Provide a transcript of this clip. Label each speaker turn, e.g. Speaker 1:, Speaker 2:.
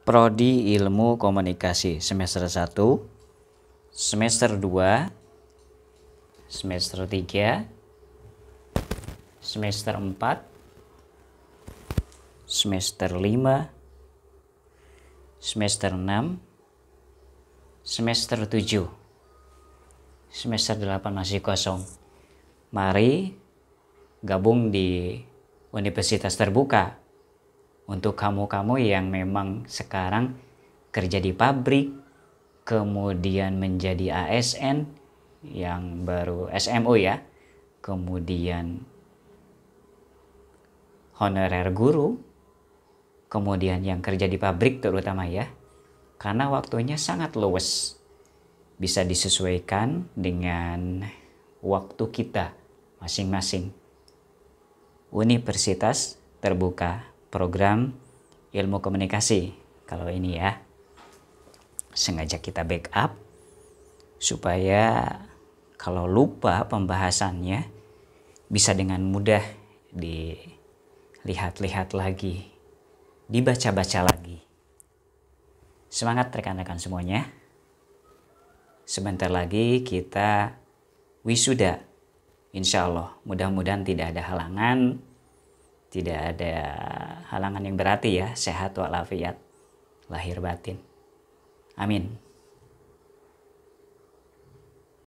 Speaker 1: Prodi Ilmu Komunikasi semester 1, semester 2, semester 3, semester 4, semester 5, semester 6, semester 7, semester 8 masih kosong. Mari gabung di universitas terbuka untuk kamu-kamu yang memang sekarang kerja di pabrik, kemudian menjadi ASN yang baru SMO ya, kemudian honorer guru, kemudian yang kerja di pabrik terutama ya, karena waktunya sangat luwes. Bisa disesuaikan dengan waktu kita masing-masing. Universitas terbuka program ilmu komunikasi kalau ini ya sengaja kita backup supaya kalau lupa pembahasannya bisa dengan mudah dilihat-lihat lagi, dibaca-baca lagi. Semangat rekan-rekan semuanya. Sebentar lagi kita wisuda. Insya Allah, mudah-mudahan tidak ada halangan, tidak ada halangan yang berarti ya, sehat walafiat, lahir batin. Amin.